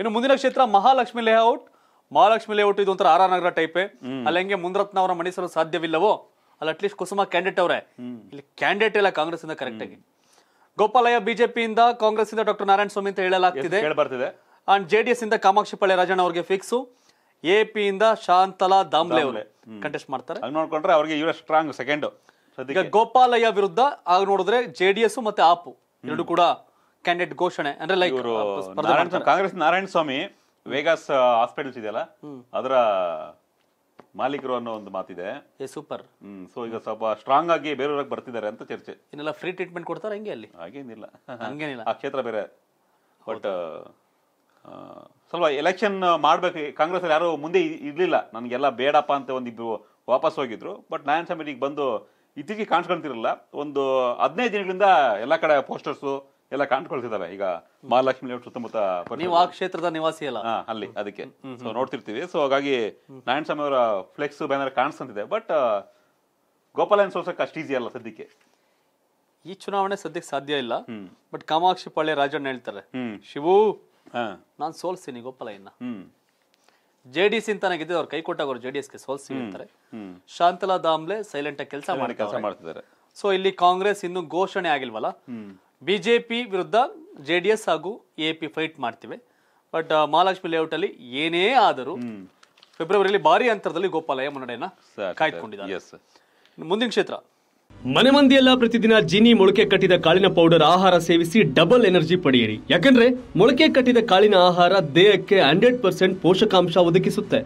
ಇನ್ನು ಮುಂದಿನ ಕ್ಷೇತ್ರ ಮಹಾಲಕ್ಷ್ಮಿ ಲೇಔಟ್ ಮಹಾಲಕ್ಷ್ಮಿ ಲೇಔಟ್ ಇದು ಒಂಥರ ಆರ್ ಆರ್ ನಗರ ಟೈಪ್ ಅಲ್ಲಿ ಹೆಂಗೆ ಮುಂದ್ರತ್ನ ಅವರ ಮಣಿಸಲು ಸಾಧ್ಯವಿಲ್ಲವೋ ಅಲ್ಲಿ ಅಟ್ಲೀಸ್ಟ್ ಕುಸುಮ ಕ್ಯಾಂಡಿಡೇಟ್ ಅವರೇ ಇಲ್ಲಿ ಕ್ಯಾಂಡಿಡೇಟ್ ಇಲ್ಲ ಕಾಂಗ್ರೆಸ್ ಇಂದ ಕರೆಕ್ಟ್ ಆಗಿ ಗೋಪಾಲಯ್ಯ ಬಿಜೆಪಿಯಿಂದ ಕಾಂಗ್ರೆಸ್ ಇಂದ ಡಾಕ್ಟರ್ ನಾರಾಯಣ ಸ್ವಾಮಿ ಅಂತ ಹೇಳಲಾಗ್ತಿದೆ ಜೆ ಅಂಡ್ ಜೆಡಿಎಸ್ ಇಂದ ಕಾಮಾಕ್ಷಿ ಪಾಳ್ಯ ರಾಜಣ್ಣ ಅವರಿಗೆ ಫಿಕ್ಸ್ ಎ ಪಿ ಇಂದ ಶಾಂತಲಾ ದಾಮ್ಲೆ ಅವರೇ ಕಂಟೆಸ್ಟ್ ಮಾಡ್ತಾರೆ ನೋಡ್ಕೊಂಡ್ರೆ ಅವರಿಗೆ ಇವರ ಸ್ಟ್ರಾಂಗ್ ಸೆಕೆಂಡ್ ಗೋಪಾಲಯ್ಯ ವಿರುದ್ಧ ಆಗ ನೋಡಿದ್ರೆ ಜೆಡಿಎಸ್ ಮತ್ತೆ ಆಪು ಎರಡು ಕೂಡ ಕ್ಯಾಂಡಿಡೇಟ್ ಘೋಷಣೆ ಅಂದ್ರೆ ಲೈಕ್ ಇವರು ಕಾಂಗ್ರೆಸ್ ನಾರಾಯಣ ಸ್ವಾಮಿ ವೇಗಾಸ್ ಹಾಸ್ಪಿಟಲ್ಸ್ ಇದೆಯಲ್ಲ ಅದರ ಮಾಲೀಕರು ಅನ್ನೋ ಒಂದು ಮಾತಿದೆ ಏ ಸೂಪರ್ ಹ್ಮ್ ಸೊ ಈಗ ಸ್ವಲ್ಪ ಸ್ಟ್ರಾಂಗ್ ಆಗಿ ಬೇರೆಯವ್ರಿಗೆ ಬರ್ತಿದ್ದಾರೆ ಅಂತ ಚರ್ಚೆ ಇನ್ನೆಲ್ಲ ಫ್ರೀ ಟ್ರೀಟ್ಮೆಂಟ್ ಕೊಡ್ತಾರೆ ಹಂಗೆ ಅಲ್ಲಿ ಹಾಗೇನಿಲ್ಲ ಹಂಗೇನಿಲ್ಲ ಆ ಕ್ಷೇತ್ರ ಬೇರೆ ಬಟ್ ಸ್ವಲ್ಪ ಎಲೆಕ್ಷನ್ ಮಾಡ್ಬೇಕು ಕಾಂಗ್ರೆಸ್ ಅಲ್ಲಿ ಯಾರು ಮುಂದೆ ಇರ್ಲಿಲ್ಲ ನನಗೆಲ್ಲ ಬೇಡಪ್ಪ ಅಂತ ಒಂದಿಬ್ರು ವಾಪಸ್ ಹೋಗಿದ್ರು ಬಟ್ ನಾರಾಯಣ ಸ್ವಾಮಿ ಈಗ ಬಂದು ಇತ್ತೀಚೆಗೆ ಕಾಣಿಸ್ಕೊಂತಿರಲ್ಲ ಒಂದು ಹದಿನೈದು ದಿನಗಳಿಂದ ಎಲ್ಲಾ ಕಡೆ ಪೋಸ್ಟರ್ಸು ಎಲ್ಲ ಕಾಣ್ಕೊಳ್ತಿದ್ದಾವೆ ಈಗ ಮಹಾಲಕ್ಷ್ಮಿ ಲೇಔಟ್ ಸುತ್ತಮುತ್ತ ನೀವು ಆ ಕ್ಷೇತ್ರದ ನಿವಾಸಿ ಅಲ್ಲ ಅಲ್ಲಿ ಅದಕ್ಕೆ ಸೊ ನೋಡ್ತಿರ್ತೀವಿ ಸೊ ಹಾಗಾಗಿ ನಾರಾಯಣ ಸ್ವಾಮಿ ಅವರ ಫ್ಲೆಕ್ಸ್ ಬ್ಯಾನರ್ ಕಾಣಿಸ್ತಂತಿದೆ ಬಟ್ ಗೋಪಾಲಯನ್ ಸೋಲ್ಸಕ್ಕೆ ಅಷ್ಟು ಈಸಿ ಅಲ್ಲ ಸದ್ಯಕ್ಕೆ ಈ ಚುನಾವಣೆ ಸದ್ಯಕ್ಕೆ ಸಾಧ್ಯ ಇಲ್ಲ ಬಟ್ ಕಾಮಾಕ್ಷಿ ಪಾಳ್ಯ ರಾಜಣ್ಣ ಹೇಳ್ತಾರೆ ಶಿವು ಹಾ ನಾನು ಸೋಲ್ಸ್ತೀನಿ ಗೊಪ್ಪಲ್ಲ ಹ್ಮ್ ಜೆ ಡಿ ಸಿ ಅಂತಾನೆ ಗೆದ್ದಿದ್ದು ಅವ್ರು ಕೈ ಕೊಟ್ಟಾಗ ಅವ್ರು ಜೆ ಡಿ ಎಸ್ಗೆ ಅಂತಾರೆ ಶಾಂತಲಾ ದಾಮ್ಲೆ ಸೈಲೆಂಟ್ ಆಗಿ ಕೆಲಸ ಮಾಡಿ ಕೆಲಸ ಮಾಡ್ತಿದ್ದಾರೆ ಸೊ ಇಲ್ಲಿ ಕಾಂಗ್ರೆಸ್ ಇನ್ನು ಘೋಷಣೆ ಆಗಿಲ್ವಲ್ಲ ಬಿ ಜೆ ಪಿ ವಿರುದ್ಧ ಜೆ ಡಿ ಎಸ್ ಹಾಗೂ ಎ ಪಿ ಫೈಟ್ ಮಾಡ್ತೀವಿ ಬಟ್ ಮಹಾಲಕ್ಷ್ಮಿ ಅಲ್ಲಿ ಏನೇ ಆದರೂ ಫೆಬ್ರವರಿಯಲ್ಲಿ ಭಾರಿ ಅಂತರದಲ್ಲಿ ಗೋಪಾಲಯ್ಯ ಮುನ್ನಡೆಯನ್ನ ಕಾಯ್ದುಕೊಂಡಿದ್ದಾರೆ ಮುಂದಿನ ಕ್ಷೇತ್ರ ಮನೆ ಮಂದಿಯೆಲ್ಲ ಪ್ರತಿದಿನ ಜಿನಿ ಮೊಳಕೆ ಕಟ್ಟಿದ ಕಾಳಿನ ಪೌಡರ್ ಆಹಾರ ಸೇವಿಸಿ ಡಬಲ್ ಎನರ್ಜಿ ಪಡೆಯಿರಿ ಯಾಕಂದ್ರೆ ಮೊಳಕೆ ಕಟ್ಟಿದ ಕಾಳಿನ ಆಹಾರ ದೇಹಕ್ಕೆ ಹಂಡ್ರೆಡ್ ಪರ್ಸೆಂಟ್ ಪೋಷಕಾಂಶ ಒದಗಿಸುತ್ತೆ